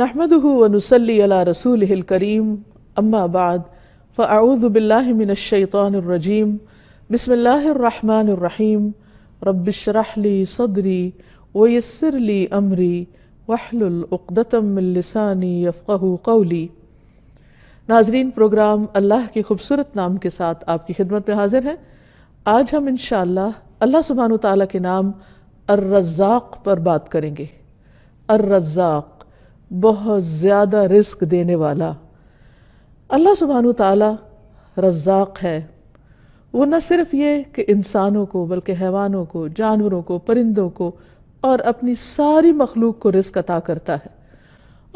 नहमदनसली रसूल करीम अम्माबाद फ़ाऊदबिल्लिमिनशैतरजीम बसमीम रबशरहली सदरी वयसरली अमरी वाहलुलदतमिलसानी यफ़ कौली नाजरीन प्रोग्राम अल्लाह के खूबसूरत नाम के साथ आपकी खिदमत में हाजिर हैं आज हम इन अल्लाह सुबहान ताली के नाम अर्रज़ाक पर बात करेंगे अर्रज़ाक बहुत ज़्यादा रिस्क देने वाला अल्लाह सुबहान तला रज़ाक है वो न सिर्फ ये कि इंसानों को बल्कि हैवानों को जानवरों को परिंदों को और अपनी सारी मखलूक को रिस्क अता करता है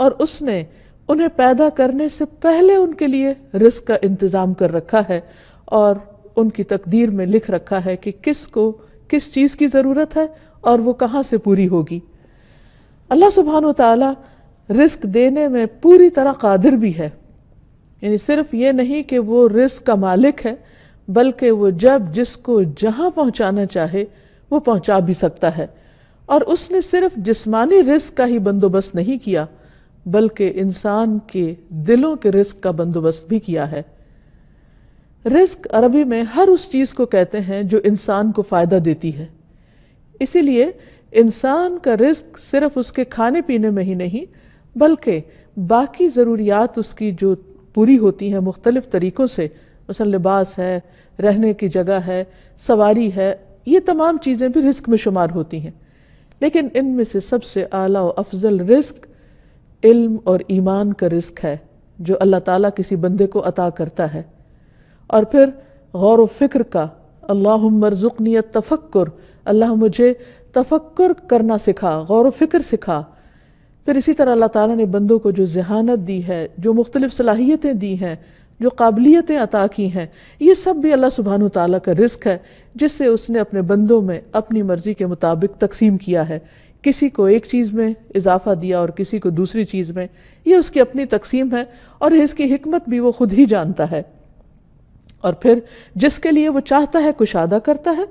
और उसने उन्हें पैदा करने से पहले उनके लिए रिस्क का इंतज़ाम कर रखा है और उनकी तकदीर में लिख रखा है कि किस को किस चीज़ की ज़रूरत है और वो कहाँ से पूरी होगी अल्लाह सुबहान तला रिस्क देने में पूरी तरह कादिर भी है यानी सिर्फ ये नहीं कि वो रिस्क का मालिक है बल्कि वो जब जिसको जहाँ पहुँचाना चाहे वो पहुँचा भी सकता है और उसने सिर्फ जिस्मानी रिस्क का ही बंदोबस्त नहीं किया बल्कि इंसान के दिलों के रिस्क का बंदोबस्त भी किया है रिस्क अरबी में हर उस चीज़ को कहते हैं जो इंसान को फ़ायदा देती है इसीलिए इंसान का रिस्क सिर्फ उसके खाने पीने में ही नहीं बल्कि बाकी ज़रूरियात उसकी जो पूरी होती हैं मुख्तलिफ़ तरीक़ों से मसल लिबास है रहने की जगह है सवारी है ये तमाम चीज़ें भी रिस्क में शुमार होती हैं लेकिन इनमें से सबसे आला और अफजल रिस्क इल्म और ईमान का रिस्क है जो अल्लाह ताला किसी बंदे को अता करता है और फिर गौर व फिक्र का अल्लाह मरज़ुकनी तफक्र अल्लाह मुझे तफक्र करना सिखा गौर व फिक्र सिखा फिर इसी तरह अल्लाह ताला ने बंदों को जो जहानत दी है जो मुख्तलिफ सलाहियतें दी हैं जो काबिलियतें अता की हैं ये सब भी अल्लाह सुबहान ताली का रिस्क है जिससे उसने अपने बंदों में अपनी मर्ज़ी के मुताबिक तकसीम किया है किसी को एक चीज़ में इजाफ़ा दिया और किसी को दूसरी चीज़ में ये उसकी अपनी तकसीम है और इसकी हमत भी वो खुद ही जानता है और फिर जिसके लिए वो चाहता है कुशादा करता है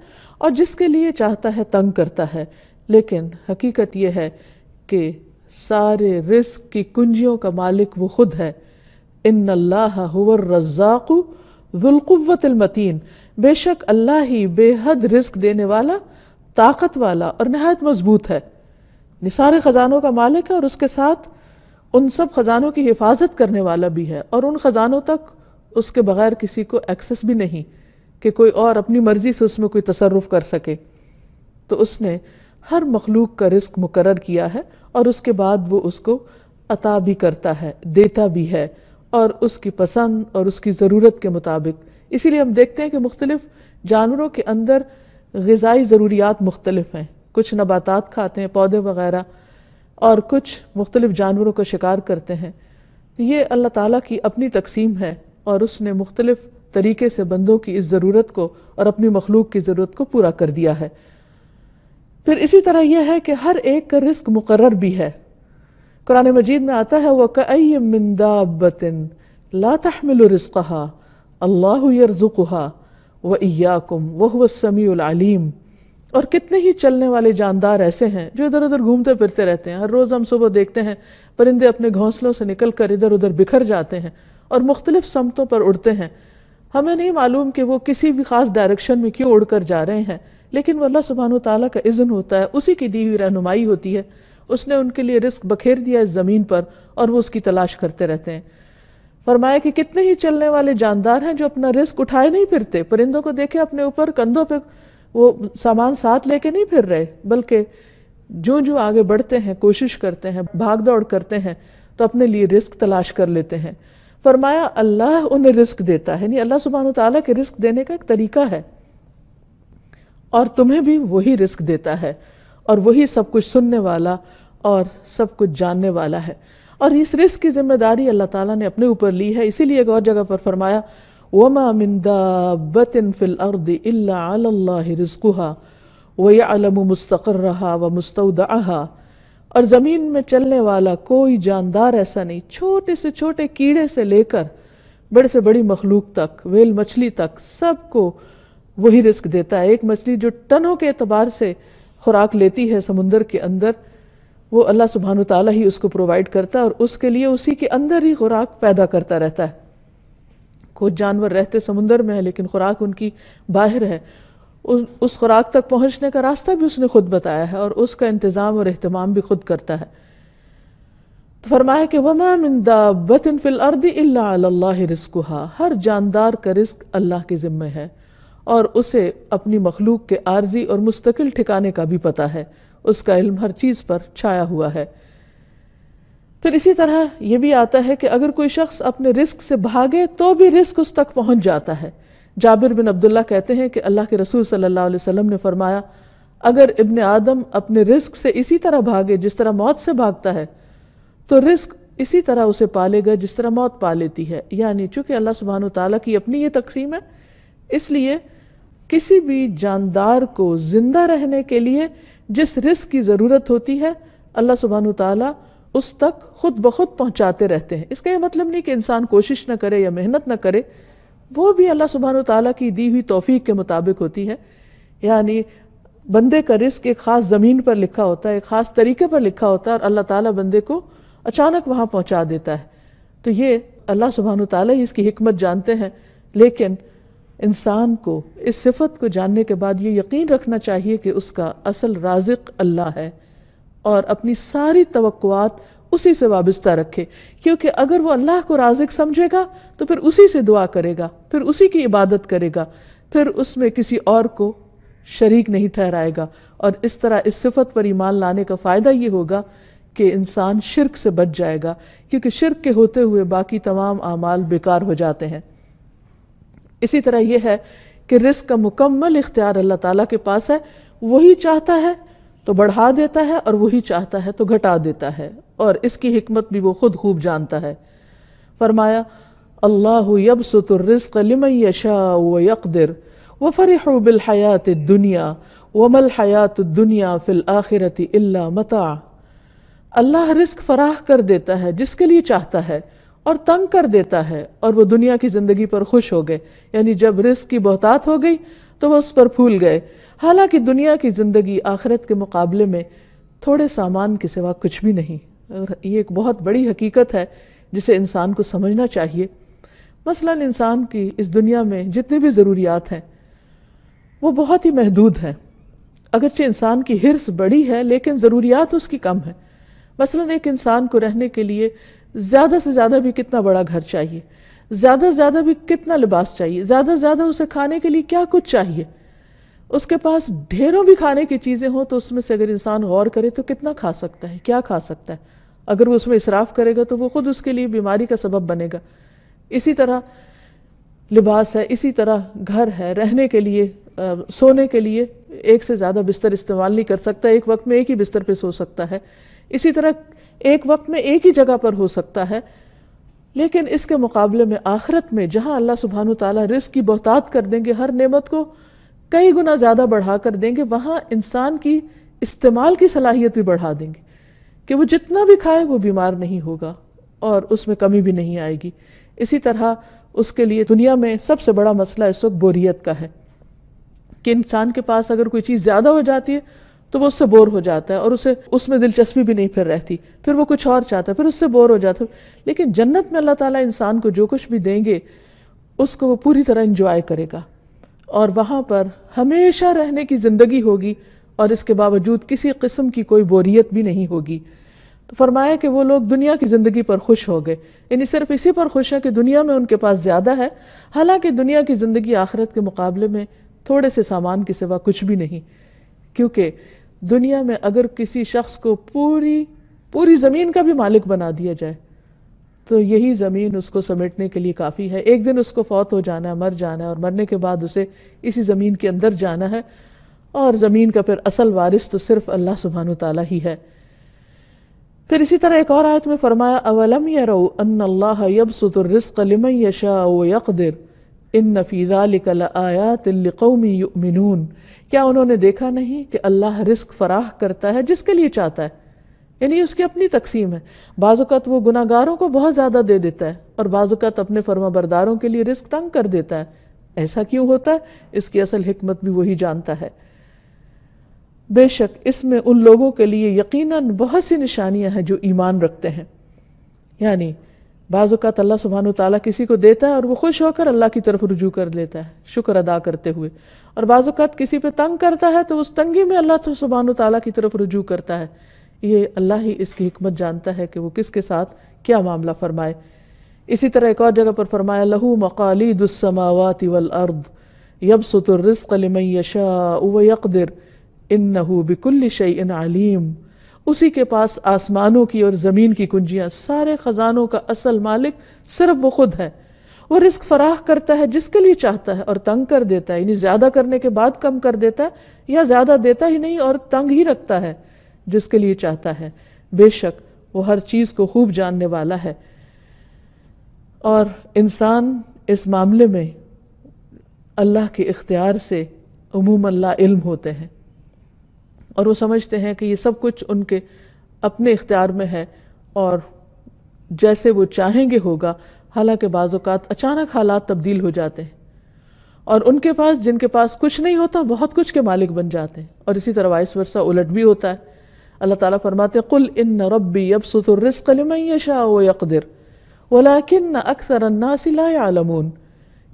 और जिसके लिए चाहता है तंग करता है लेकिन हकीकत यह है कि सारे रिस्क की कुंजियों का मालिक वो खुद है इन अल्लाह रज़ाक़ु बेशक अल्लाह ही बेहद रिस्क देने वाला ताकत वाला और नहायत मजबूत है ये सारे ख़जानों का मालिक है और उसके साथ उन सब ख़जानों की हिफाजत करने वाला भी है और उन ख़जानों तक उसके बगैर किसी को एक्सेस भी नहीं कि कोई और अपनी मर्ज़ी से उसमें कोई तसरफ कर सके तो उसने हर मखलूक का रिस्क मुकर किया है और उसके बाद वो उसको अता भी करता है देता भी है और उसकी पसंद और उसकी ज़रूरत के मुताबिक इसीलिए हम देखते हैं कि मुख्तलिफ़ जानवरों के अंदर गज़ाई ज़रूरियात मुख्तलिफ हैं कुछ नबातात खाते हैं पौधे वगैरह और कुछ मुख्तलिफ जानवरों का शिकार करते हैं ये अल्लाह ताला की अपनी तकसीम है और उसने मुख्तलिफ तरीके से बंदों की इस ज़रूरत को और अपनी मखलूक की ज़रूरत को पूरा कर दिया है फिर इसी तरह यह है कि हर एक का रिस्क मुकर भी है कुरान मजीद में आता है वह कई मंदाबतिन ला अल्लाह यरजुकहा व इयाकुम वह समीम और कितने ही चलने वाले जानदार ऐसे हैं जो इधर उधर घूमते फिरते रहते हैं हर रोज़ हम सुबह देखते हैं परिंदे अपने घोंसलों से निकल कर इधर उधर बिखर जाते हैं और मुख्तलिफ समतों पर उड़ते हैं हमें नहीं मालूम कि वो किसी भी ख़ास डायरेक्शन में क्यों उड़ कर जा रहे हैं लेकिन वह अल्लाह सुबहान तला का इज़न होता है उसी की दी हुई रहनुमाई होती है उसने उनके लिए रिस्क बखेर दिया इस ज़मीन पर और वो उसकी तलाश करते रहते हैं फरमाया कि कितने ही चलने वाले जानदार हैं जो अपना रिस्क उठाए नहीं फिरते परिंदों को देखे अपने ऊपर कंधों पर वो सामान साथ लेके नहीं फिर रहे बल्कि जो जो आगे बढ़ते हैं कोशिश करते हैं भाग दौड़ करते हैं तो अपने लिए रिस्क तलाश कर लेते हैं फरमाया अल्लाह उन्हें रिस्क देता है यानी अल्लाह सुबहान तला के रिस्क देने का एक तरीका है और तुम्हें भी वही रिस्क देता है और वही सब कुछ सुनने वाला और सब कुछ जानने वाला है और इस रिस्क की जिम्मेदारी अल्लाह ताला ने अपने ऊपर ली है इसीलिए एक और जगह पर फरमाया वमा मिंदा बतिन फिल अर्द रिस्कुहा वलम मुस्तकर रहा व मुस्तः और ज़मीन में चलने वाला कोई जानदार ऐसा नहीं छोटे से छोटे कीड़े से लेकर बड़े से बड़ी मखलूक तक वेल मछली तक सबको वही रिस्क देता है एक मछली जो टनों के अतबार से खुराक लेती है समुंदर के अंदर वो अल्लाह सुबहान तला ही उसको प्रोवाइड करता है और उसके लिए उसी के अंदर ही खुराक पैदा करता रहता है कुछ जानवर रहते समुंदर में है लेकिन खुराक उनकी बाहर है उस उस खुराक तक पहुंचने का रास्ता भी उसने खुद बताया है और उसका इंतज़ाम और अहतमाम भी खुद करता है तो फरमाया कि वमा मिन फिल अर्दी अल्लाह रिस्क हर जानदार का रिस्क अल्लाह के ज़िम्मे है और उसे अपनी मखलूक के आर्जी और मुस्तकिल ठिकाने का भी पता है उसका इल्म हर चीज़ पर छाया हुआ है फिर इसी तरह यह भी आता है कि अगर कोई शख्स अपने रिस्क से भागे तो भी रिस्क उस तक पहुंच जाता है जाबिर बिन अब्दुल्ला कहते हैं कि अल्लाह के रसूल सल्लल्लाहु अलैहि वसल्लम ने फरमाया अगर इब्न आदम अपने रिस्क से इसी तरह भागे जिस तरह मौत से भागता है तो रिस्क इसी तरह उसे पालेगा जिस तरह मौत पा लेती है यानी चूंकि अल्लाह सुबहान तला की अपनी ये तकसीम है इसलिए किसी भी जानदार को ज़िंदा रहने के लिए जिस रिस्क की ज़रूरत होती है अल्लाह सुबहान तला उस तक खुद ब खुद पहुँचाते रहते हैं इसका यह मतलब नहीं कि इंसान कोशिश ना करे या मेहनत ना करे वो भी अल्लाह सुबहान तला की दी हुई तोफ़ी के मुताबिक होती है यानी बंदे का रिस्क एक ख़ास ज़मीन पर लिखा होता है एक ख़ास तरीके पर लिखा होता है और अल्लाह ताला बंदे को अचानक वहाँ पहुँचा देता है तो ये अल्लाह सुबहान ही इसकी हमत जानते हैं लेकिन इंसान को इस सिफत को जानने के बाद ये यकीन रखना चाहिए कि उसका असल राजिक अल्लाह है और अपनी सारी तवक्कुआत उसी से वाबस्ता रखे क्योंकि अगर वो अल्लाह को राजिक समझेगा तो फिर उसी से दुआ करेगा फिर उसी की इबादत करेगा फिर उसमें किसी और को शरीक नहीं ठहराएगा और इस तरह इस सिफत पर ईमान लाने का फ़ायदा ये होगा कि इंसान शिरक से बच जाएगा क्योंकि शिरक के होते हुए बाकी तमाम अमाल बेकार हो जाते हैं इसी तरह यह है कि रिस्क का मुकम्मल इख्तियार अल्लाह ताला के पास है वही चाहता है तो बढ़ा देता है और वही चाहता है तो घटा देता है और इसकी हमत भी वो खुद खूब जानता है फरमाया अल्लाह यबसतुर्रिस्क लिमन यशा व यकदिर व दुनिया वमल हयात दुनिया फिल आखिरत इल्ला मता अल्लाह रिस्क फराह कर देता है जिसके लिए चाहता है और तंग कर देता है और वो दुनिया की ज़िंदगी पर खुश हो गए यानी जब रिस्क की बहतात हो गई तो वह उस पर फूल गए हालांकि दुनिया की ज़िंदगी आखिरत के मुकाबले में थोड़े सामान के सिवा कुछ भी नहीं और ये एक बहुत बड़ी हकीकत है जिसे इंसान को समझना चाहिए मसलन इंसान की इस दुनिया में जितनी भी ज़रूरियात हैं वो बहुत ही महदूद हैं अगरचे इंसान की हिरस बड़ी है लेकिन ज़रूरियात उसकी कम है मसलन एक इंसान को रहने के लिए ज़्यादा से ज़्यादा भी कितना बड़ा घर चाहिए ज़्यादा से ज़्यादा भी कितना लिबास चाहिए ज़्यादा से ज़्यादा उसे खाने के लिए क्या कुछ चाहिए उसके पास ढेरों भी खाने की चीज़ें हों तो उसमें से अगर इंसान गौर करे तो कितना खा सकता है क्या खा सकता है अगर वो उसमें इसराफ करेगा तो वो ख़ुद उसके लिए बीमारी का सबब बनेगा इसी तरह लिबास है इसी तरह घर है रहने के लिए आ, सोने के लिए एक से ज़्यादा बिस्तर इस्तेमाल नहीं कर सकता एक वक्त में एक ही बिस्तर पे सो सकता है इसी तरह एक वक्त में एक ही जगह पर हो सकता है लेकिन इसके मुकाबले में आखिरत में जहाँ अल्लाह सुबहान तला रिस्क की बहतात कर देंगे हर नेमत को कई गुना ज़्यादा बढ़ा कर देंगे वहाँ इंसान की इस्तेमाल की सलाहियत भी बढ़ा देंगे कि वो जितना भी खाए वो बीमार नहीं होगा और उसमें कमी भी नहीं आएगी इसी तरह उसके लिए दुनिया में सबसे बड़ा मसला इस वक्त बोरियत का है कि इंसान के पास अगर कोई चीज़ ज़्यादा हो जाती है तो वो उससे बोर हो जाता है और उसे उसमें दिलचस्पी भी नहीं फिर रहती फिर वो कुछ और चाहता है फिर उससे बोर हो जाता है लेकिन जन्नत में अल्लाह ताला इंसान को जो कुछ भी देंगे उसको वो पूरी तरह इंजॉय करेगा और वहाँ पर हमेशा रहने की ज़िंदगी होगी और इसके बावजूद किसी किस्म की कोई बोरियत भी नहीं होगी तो फरमाया कि वो लोग दुनिया की ज़िंदगी पर खुश हो गए यानी सिर्फ इसी पर खुश है कि दुनिया में उनके पास ज़्यादा है हालांकि दुनिया की ज़िंदगी आखिरत के मुकाबले में थोड़े से सामान के सिवा कुछ भी नहीं क्योंकि दुनिया में अगर किसी शख्स को पूरी पूरी ज़मीन का भी मालिक बना दिया जाए तो यही ज़मीन उसको समेटने के लिए काफ़ी है एक दिन उसको फौत हो जाना है मर जाना है और मरने के बाद उसे इसी ज़मीन के अंदर जाना है और ज़मीन का फिर असल वारिस तो सिर्फ अल्लाह सुबहान तला ही है फिर इसी तरह एक और आयत में फरमाया अवलम यब अल्लाह रिस्क लिम यशा यकदिर इन नफीज़ा लिकल आयात लकौमी मिनून क्या उन्होंने देखा नहीं कि अल्लाह रिस्क फराह करता है जिसके लिए चाहता है यानी उसकी अपनी तकसीम है बाज़ात वो गुनागारों को बहुत ज़्यादा दे देता है और बाज़त अपने फर्माबरदारों के लिए रिस्क तंग कर देता है ऐसा क्यों होता है इसकी असल हमत भी वही जानता है बेशक इसमें उन लोगों के लिए यकीनन बहुत सी निशानियां हैं जो ईमान रखते हैं यानी बाज़ात अल्लाह सुबहान तला किसी को देता है और वो खुश होकर अल्लाह की तरफ रुजू कर लेता है शुक्र अदा करते हुए और बाज़ात किसी पर तंग करता है तो उस तंगी में अल्लाह तो सुबहान तला की तरफ रुजू करता है ये अल्लाह ही इसकी हमत जानता है कि वो किसके साथ क्या मामला फरमाए इसी तरह एक और जगह पर फरमाया लहू मकालीदसमावत वल अर्द यब सतुर रिस्क व यकदर इन नहू बिकुल्ली शई अलीम उसी के पास आसमानों की और ज़मीन की कुंजियाँ सारे ख़जानों का असल मालिक सिर्फ वो खुद है वो रिस्क फराह करता है जिसके लिए चाहता है और तंग कर देता है यानी ज़्यादा करने के बाद कम कर देता है या ज़्यादा देता ही नहीं और तंग ही रखता है जिसके लिए चाहता है बेशक वो हर चीज़ को खूब जानने वाला है और इंसान इस मामले में अल्लाह के इख्तियार से ला इल्म होते हैं और वो समझते हैं कि ये सब कुछ उनके अपने इख्तियार में है और जैसे वो चाहेंगे होगा हालांकि बाज़ात अचानक हालात तब्दील हो जाते हैं और उनके पास जिनके पास कुछ नहीं होता बहुत कुछ के मालिक बन जाते हैं और इसी तरह वाइस वर्षा उलट भी होता है अल्लाह ताला फरमाते कुल इन रबी अब सतुर्रिस्कलमयशा यकदर अक्सर अन्नासिला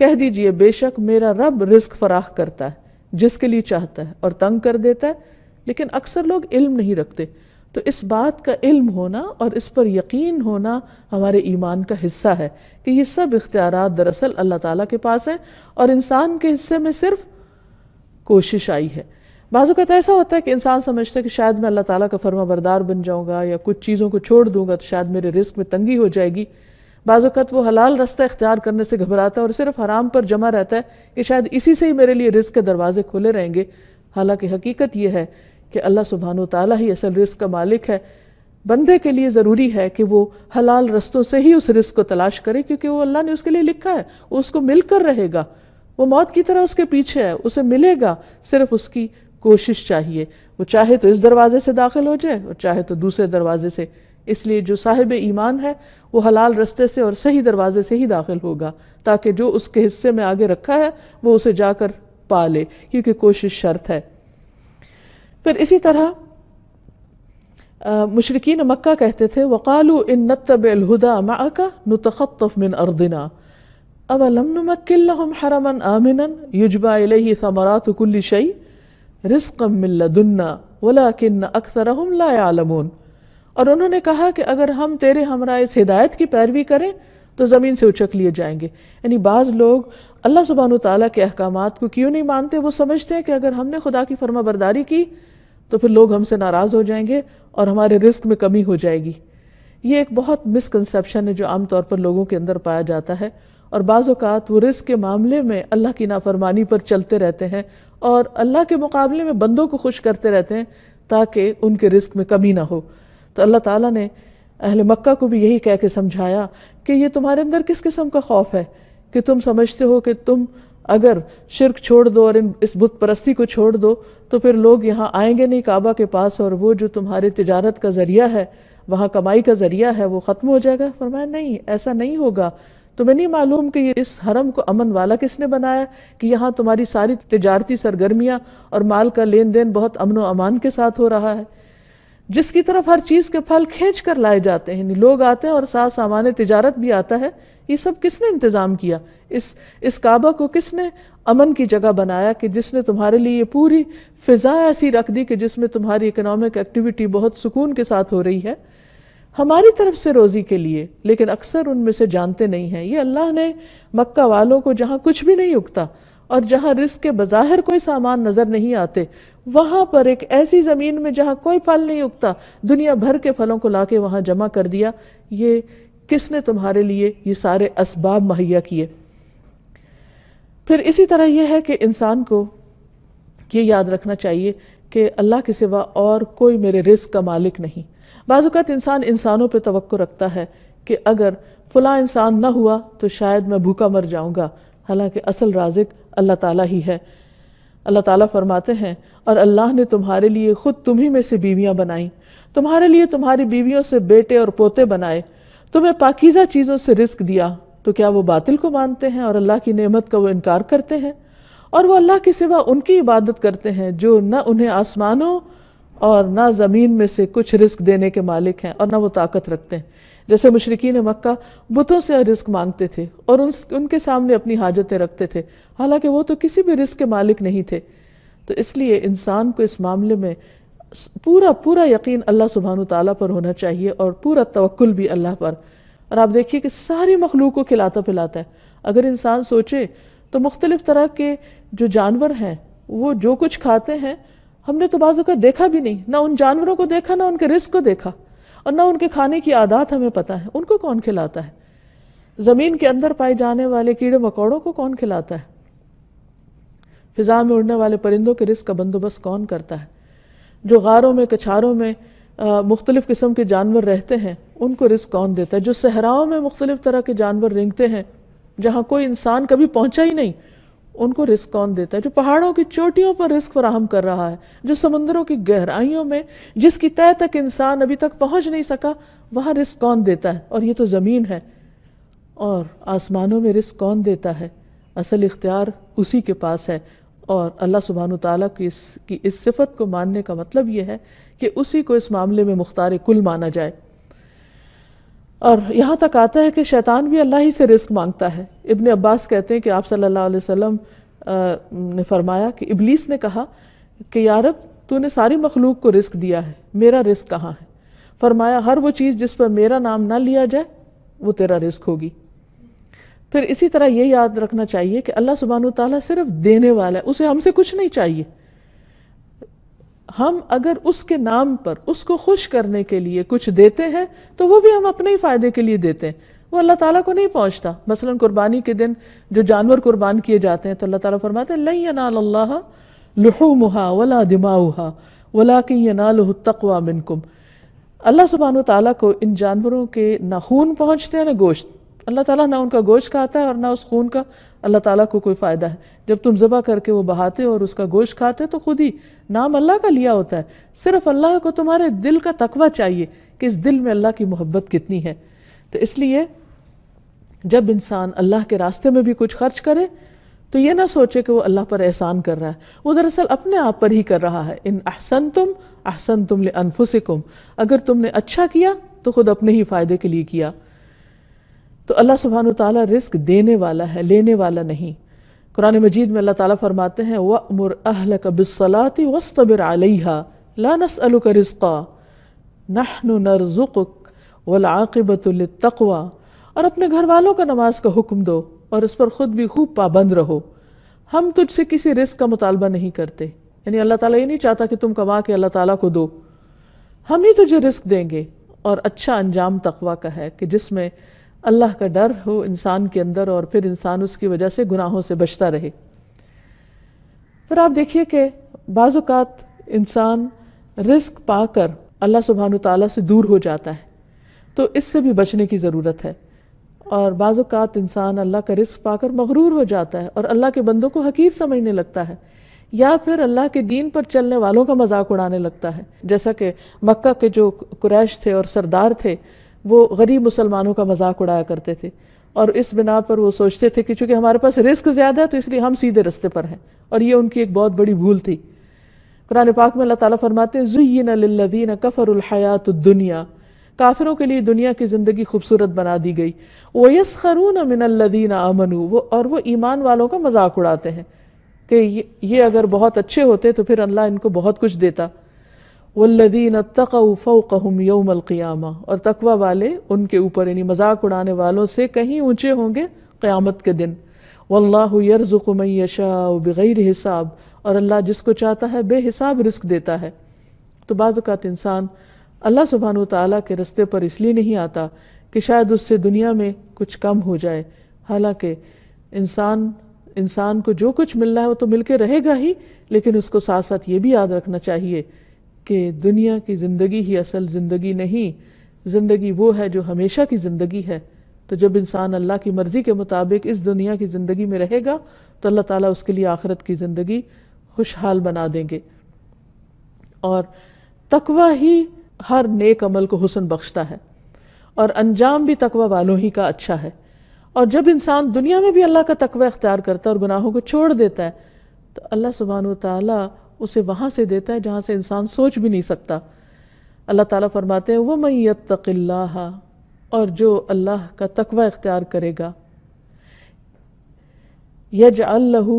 कह दीजिए बेशक मेरा रब रिस्क फराह करता है जिसके लिए चाहता है और तंग कर देता है लेकिन अक्सर लोग इल्म नहीं रखते तो इस बात का इल्म होना और इस पर यकीन होना हमारे ईमान का हिस्सा है कि ये सब इख्तियार दरअसल अल्लाह ताला के पास हैं और इंसान के हिस्से में सिर्फ कोशिश आई है बाज़ात तो ऐसा होता है कि इंसान समझता है कि शायद मैं अल्लाह ताला का फर्मा बरदार बन जाऊँगा या कुछ चीज़ों को छोड़ दूंगा तो शायद मेरे रिस्क में तंगी हो जाएगी बाज़ात तो वो हलाल रास्ता इख्तियार करने से घबराता है और सिर्फ हराम पर जमा रहता है कि शायद इसी से ही मेरे लिए रिस्क के दरवाजे खुले रहेंगे हालांकि हकीकत यह है कि अल्लाह सुबहान तला ही असल रिस्क का मालिक है बंदे के लिए ज़रूरी है कि वो हलाल रस्तों से ही उस रिस्क को तलाश करे क्योंकि वो अल्लाह ने उसके लिए लिखा है वो उसको मिलकर रहेगा वो मौत की तरह उसके पीछे है उसे मिलेगा सिर्फ उसकी कोशिश चाहिए वो चाहे तो इस दरवाज़े से दाखिल हो जाए और चाहे तो दूसरे दरवाज़े से इसलिए जो साहिब ईमान है वो हलाल रस्ते से और सही दरवाजे से ही दाखिल होगा ताकि जो उसके हिस्से में आगे रखा है वो उसे जाकर पा ले क्योंकि कोशिश शर्त है फिर इसी तरह मुशरकिन मक्का कहते थे वकालू इन नतबलहुदा माका नुतखफ़ मिन अर्दिना अवलम नमक्म हरमन आमिनन युजबा इलही समरात कुल्ली शई रिस्क मिल्लदुन्ना वला किन्न अक्सर हम लायालमून और उन्होंने कहा कि अगर हम तेरे हमरा इस हिदायत की पैरवी करें तो ज़मीन से उछक लिए जाएंगे यानी बाज़ लोग अल्लाह सुबहान ताली के अहकाम को क्यों नहीं मानते वो समझते हैं कि अगर हमने खुदा की फर्मा बरदारी की तो फिर लोग हमसे नाराज़ हो जाएंगे और हमारे रिस्क में कमी हो जाएगी ये एक बहुत मिसकनसेप्शन है जो आमतौर पर लोगों के अंदर पाया जाता है और बाज़ात वो रिस्क के मामले में अल्लाह की नाफरमानी पर चलते रहते हैं और अल्लाह के मुकाबले में बंदों को खुश करते रहते हैं ताकि उनके रिस्क में कमी ना हो तो अल्लाह ताला ने अहल मक्का को भी यही कह के समझाया कि ये तुम्हारे अंदर किस किस्म का खौफ है कि तुम समझते हो कि तुम अगर शिरक छोड़ दो और इन इस बुत परस्ती को छोड़ दो तो फिर लोग यहाँ आएंगे नहीं काबा के पास और वो जो तुम्हारे तजारत का ज़रिया है वहाँ कमाई का ज़रिया है वो ख़त्म हो जाएगा फरमाया नहीं ऐसा नहीं होगा तुम्हें नहीं मालूम कि ये इस हरम को अमन वाला किसने बनाया कि यहाँ तुम्हारी सारी तजारती सरगर्मियाँ और माल का लेन देन बहुत अमन व अमान के साथ हो रहा है जिसकी तरफ हर चीज़ के फल खींच कर लाए जाते हैं लोग आते हैं और साथ सामान्य तिजारत भी आता है ये सब किसने इंतज़ाम किया इस इस काबा को किसने अमन की जगह बनाया कि जिसने तुम्हारे लिए ये पूरी फ़िज़ा ऐसी रख दी कि जिसमें तुम्हारी इकनॉमिक एक्टिविटी बहुत सुकून के साथ हो रही है हमारी तरफ से रोज़ी के लिए लेकिन अक्सर उनमें से जानते नहीं हैं ये अल्लाह ने मक्का वालों को जहाँ कुछ भी नहीं उगता और जहाँ रिस्क के बज़ाहिर कोई सामान नज़र नहीं आते वहां पर एक ऐसी जमीन में जहां कोई फल नहीं उगता दुनिया भर के फलों को लाके वहां जमा कर दिया ये किसने तुम्हारे लिए ये सारे इसबाब मुहैया किए फिर इसी तरह यह है कि इंसान को ये याद रखना चाहिए कि अल्लाह के सिवा और कोई मेरे रिस्क का मालिक नहीं बाज़ात इंसान इंसानों पर तो रखता है कि अगर फला इंसान ना हुआ तो शायद मैं भूखा मर जाऊंगा हालांकि असल राजिक अल्लाह ताला ही है अल्लाह ताला फरमाते हैं और अल्लाह ने तुम्हारे लिए ख़ुद तुम्ही में से बीवियां बनाई तुम्हारे लिए तुम्हारी बीवियों से बेटे और पोते बनाए तुम्हें पाकिज़ा चीज़ों से रिस्क दिया तो क्या वो बातिल को मानते हैं और अल्लाह की नेमत का वो इनकार करते हैं और वो अल्लाह के सिवा उनकी इबादत करते हैं जो न उन्हें आसमानों और ना ज़मीन में से कुछ रिस्क देने के मालिक हैं और ना वो ताकत रखते हैं जैसे मशरकिन मक्का बुतों से रिस्क मांगते थे और उन उनके सामने अपनी हाजतें रखते थे हालांकि वो तो किसी भी रिस्क के मालिक नहीं थे तो इसलिए इंसान को इस मामले में पूरा पूरा यकीन अल्लाह सुबहान तला पर होना चाहिए और पूरा तवक्ल भी अल्लाह पर और आप देखिए कि सारी मखलूक को खिलाता पिलाता है अगर इंसान सोचे तो मुख्तलिफ तरह के जो जानवर हैं वो जो कुछ खाते हैं हमने तो बाजू का देखा भी नहीं ना उन जानवरों को देखा ना उनके रिस्क को देखा और ना उनके खाने की आदत हमें पता है उनको कौन खिलाता है ज़मीन के अंदर पाए जाने वाले कीड़े मकौड़ों को कौन खिलाता है फिज़ा में उड़ने वाले परिंदों के रिस्क का बंदोबस्त कौन करता है जो गारों में कछारों में मुख्तलिफ़ किस्म के जानवर रहते हैं उनको रिस्क कौन देता है जो सहराओं में मुख्तलिफ़ तरह के जानवर रेंगते हैं जहाँ कोई इंसान कभी पहुँचा ही नहीं उनको रिस्क कौन देता है जो पहाड़ों की चोटियों पर रिस्क फराहम कर रहा है जो समुद्रों की गहराइयों में जिसकी तय तक इंसान अभी तक पहुंच नहीं सका वहाँ रिस्क कौन देता है और ये तो ज़मीन है और आसमानों में रिस्क कौन देता है असल इख्तियार उसी के पास है और अल्लाह सुबहान ताली की इस की इस सिफत को मानने का मतलब ये है कि उसी को इस मामले में मुख्तार कुल माना जाए और यहाँ तक आता है कि शैतान भी अल्लाह ही से रिस्क मांगता है इब्ने अब्बास कहते हैं कि आप सल्लल्लाहु अलैहि वसल्लम ने फरमाया कि इबलीस ने कहा कि यारब तूने सारी मखलूक को रिस्क दिया है मेरा रिस्क कहाँ है फरमाया हर वो चीज़ जिस पर मेरा नाम ना लिया जाए वो तेरा रिस्क होगी फिर इसी तरह ये याद रखना चाहिए कि अल्लाह सुबहान ताली सिर्फ देने वाला है उसे हमसे कुछ नहीं चाहिए हम अगर उसके नाम पर उसको खुश करने के लिए कुछ देते हैं तो वो भी हम अपने ही फ़ायदे के लिए देते हैं वो अल्लाह ताला को नहीं पहुंचता मसलन कुर्बानी के दिन जो जानवर कुर्बान किए जाते हैं तो अल्लाह ताला फरमाते हैं लई अल्लाह मुहा वला दिमाउहा वला कि यनालह तकवा मिनकुम अल्लाह सुबहान ताला को इन जानवरों के ना खून पहुँचते हैं ना गोश्त अल्लाह ताला ना उनका गोश्त खाता है और ना उस खून का अल्लाह ताला को कोई फ़ायदा है जब तुम ज़बा करके वो बहाते हो और उसका गोश्त खाते तो खुद ही नाम अल्लाह का लिया होता है सिर्फ अल्लाह को तुम्हारे दिल का तकवा चाहिए कि इस दिल में अल्लाह की मोहब्बत कितनी है तो इसलिए जब इंसान अल्लाह के रास्ते में भी कुछ खर्च करे तो ये ना सोचे कि वो अल्लाह पर एहसान कर रहा है वो दरअसल अपने आप पर ही कर रहा है इन अहसन तुम अहसन तुम ले अनफुसिकुम अगर तुमने अच्छा किया तो खुद अपने ही फ़ायदे के लिए किया तो अल्लाह सुबहान तला रिस्क देने वाला है लेने वाला नहीं कुरान मजीद में अल्लाह ताला फरमाते हैं वमर अहल कबिसलाती वस्तबर आलिया लानस नसअल का रिस्का नहन नरजुक तकवा और अपने घर वालों का नमाज का हुक्म दो और इस पर ख़ुद भी खूब पाबंद रहो हम तुझसे किसी रिस्क का मुतालबा नहीं करते यानी अल्लाह ताला ये नहीं चाहता कि तुम कमा के अल्लाह ताला को दो हम ही तुझे रिस्क देंगे और अच्छा अंजाम तकवा का है कि जिसमें अल्लाह का डर हो इंसान के अंदर और फिर इंसान उसकी वजह से गुनाहों से बचता रहे फिर आप देखिए कि बाज़ात इंसान रिस्क पाकर अल्लाह सुबहान तला से दूर हो जाता है तो इससे भी बचने की ज़रूरत है और बाज़ात इंसान अल्लाह का रिस्क पाकर मगरूर हो जाता है और अल्लाह के बंदों को हकीर समझने लगता है या फिर अल्लाह के दीन पर चलने वालों का मजाक उड़ाने लगता है जैसा कि मक्का के जो कुरैश थे और सरदार थे वो गरीब मुसलमानों का मजाक उड़ाया करते थे और इस बिना पर वो सोचते थे कि चूँकि हमारे पास रिस्क ज़्यादा है तो इसलिए हम सीधे रस्ते पर हैं और ये उनकी एक बहुत बड़ी भूल थी कुरान पाक में अल्लाह ताला फरमाते हैं जुयन लल्लदीन कफ़रहयात दुनिया काफिरों के लिए दुनिया की ज़िंदगी खूबसूरत बना दी गई वयस खरून मिनल्लदीन आमनु वो और वो ईमान वालों का मजाक उड़ाते हैं कि ये, ये अगर बहुत अच्छे होते तो फिर अल्लाह इनको बहुत कुछ देता वल्लदीन फ़ोकहम यौम क़ियामा और तकवा वाले उनके ऊपर यानी मजाक उड़ाने वालों से कहीं ऊँचे होंगे क़्यामत के दिन वल्लाह यशा बग़ैर हिसाब और अल्लाह जिसको चाहता है बेहिसाब रिस्क देता है तो बाज़ात इंसान अल्लाह सुबहान ताली के रस्ते पर इसलिए नहीं आता कि शायद उससे दुनिया में कुछ कम हो जाए हालांकि इंसान इंसान को जो कुछ मिलना है वो तो मिल के रहेगा ही लेकिन उसको साथ साथ ये भी याद रखना चाहिए कि दुनिया की ज़िंदगी ही असल ज़िंदगी नहीं ज़िंदगी वो है जो हमेशा की ज़िंदगी है तो जब इंसान अल्लाह की मर्ज़ी के मुताबिक इस दुनिया की ज़िंदगी में रहेगा तो अल्लाह ताला उसके लिए आखरत की ज़िंदगी खुशहाल बना देंगे और तकवा ही हर नेक अमल को हुसन बख्शता है और अंजाम भी तकवा वालों ही का अच्छा है और जब इंसान दुनिया में भी अल्लाह का तकवा इख्तियार करता है और गुनाहों को छोड़ देता है तो अल्लाह सुबहान तला उसे वहाँ से देता है जहाँ से इंसान सोच भी नहीं सकता अल्लाह ताला फरमाते हैं वो मैत तकल्ला और जो अल्लाह का तकवा इख्तियार करेगा यज अल्लहू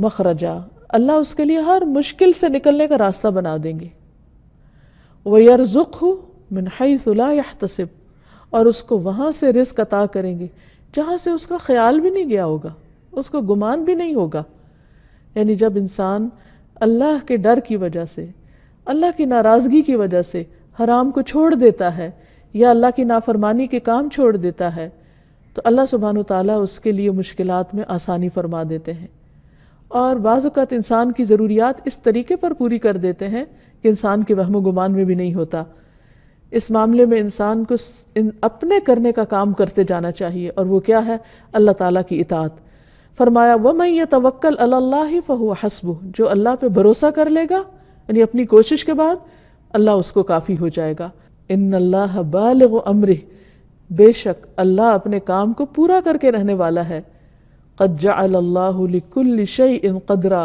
मखरजा अल्लाह उसके लिए हर मुश्किल से निकलने का रास्ता बना देंगे वह यरजुक हो मिनहई तसिब और उसको वहाँ से रिस्क अता करेंगे जहाँ से उसका ख्याल भी नहीं गया होगा उसको गुमान भी नहीं होगा यानी जब इंसान अल्लाह के डर की वजह से अल्लाह की नाराज़गी की वजह से हराम को छोड़ देता है या अल्लाह की नाफरमानी के काम छोड़ देता है तो अल्लाह सुबहान तला उसके लिए मुश्किल में आसानी फरमा देते हैं और बाज़त इंसान की ज़रूरियात इस तरीके पर पूरी कर देते हैं कि इंसान के वहम गुमान में भी नहीं होता इस मामले में इंसान को अपने करने का काम करते जाना चाहिए और वो क्या है अल्लाह ताला की इतात फरमाया व मैं ये तवक्ल अल्लाह फ़हु हसबु जो अल्लाह पे भरोसा कर लेगा यानी अपनी कोशिश के बाद अल्लाह उसको काफ़ी हो जाएगा इन अल्लाह बालग अम्र बेशक अल्लाह अपने काम को पूरा करके रहने वाला है कज्जाल्लाकुल्ल शई इन कदरा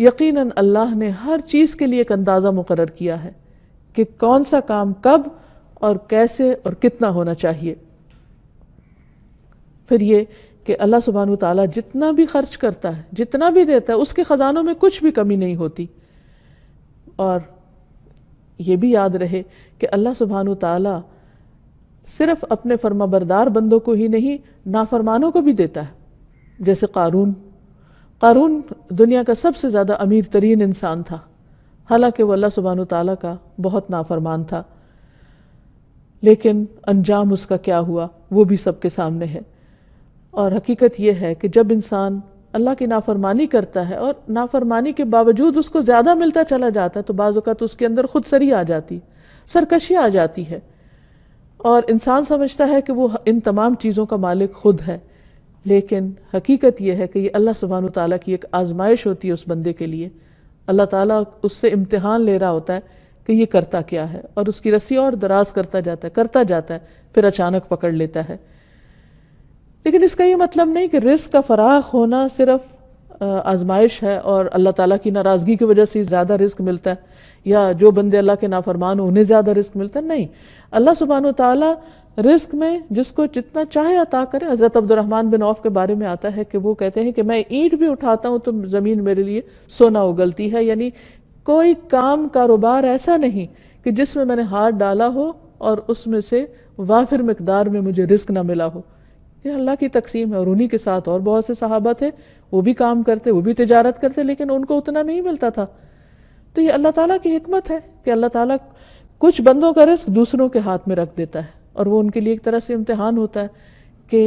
यकीन अल्लाह ने हर चीज़ के लिए एक अंदाज़ा मुकर किया है कि कौन सा काम कब और कैसे और कितना होना चाहिए फिर ये कि अल्लाह सुबहान तला जितना भी खर्च करता है जितना भी देता है उसके ख़जानों में कुछ भी कमी नहीं होती और ये भी याद रहे कि अल्लाह सुबहान तला सिर्फ अपने फर्माबरदार बंदों को ही नहीं नाफरमानों को भी देता है जैसे कारून कारून दुनिया का सबसे ज़्यादा अमीर तरीन इंसान था हालांकि वह अल्लाह सुबहान ताली का बहुत नाफरमान था लेकिन अंजाम उसका क्या हुआ वो भी सबके सामने है और हकीकत यह है कि जब इंसान अल्लाह की नाफरमानी करता है और नाफरमानी के बावजूद उसको ज़्यादा मिलता चला जाता है तो बाज़ात उसके अंदर खुद सरी आ जाती सरकशी आ जाती है और इंसान समझता है कि वो इन तमाम चीज़ों का मालिक खुद है लेकिन हकीकत यह है कि ये अल्लाह सुबहान तला की एक आजमाइश होती है उस बंदे के लिए अल्लाह ताला उससे इम्तिहान ले रहा होता है कि ये करता क्या है और उसकी रस्सी और दराज करता जाता है करता जाता है फिर अचानक पकड़ लेता है लेकिन इसका ये मतलब नहीं कि रिस्क का फराख होना सिर्फ आजमाइश है और अल्लाह ताला की नाराज़गी की वजह से ज़्यादा रिस्क मिलता है या जो बंदे अल्लाह के नाफरमान उन्हें ज़्यादा रिस्क मिलता है नहीं अल्लाह सुबहान ताला रिस्क में जिसको जितना चाहे अता करे हज़रत अब्दुलरहमान बिन औफ के बारे में आता है कि वो कहते हैं कि मैं ईंट भी उठाता हूँ तो ज़मीन मेरे लिए सोना उगलती है यानी कोई काम कारोबार ऐसा नहीं कि जिसमें मैंने हाथ डाला हो और उसमें से वाफिर मकदार में मुझे रिस्क ना मिला हो ये अल्लाह की तकसीम है और उन्हीं के साथ और बहुत से सहाबा थे वो भी काम करते वो भी तजारत करते लेकिन उनको उतना नहीं मिलता था तो ये अल्लाह ताला की हमत है कि अल्लाह ताला कुछ बंदों का रिस्क दूसरों के हाथ में रख देता है और वो उनके लिए एक तरह से इम्तहान होता है कि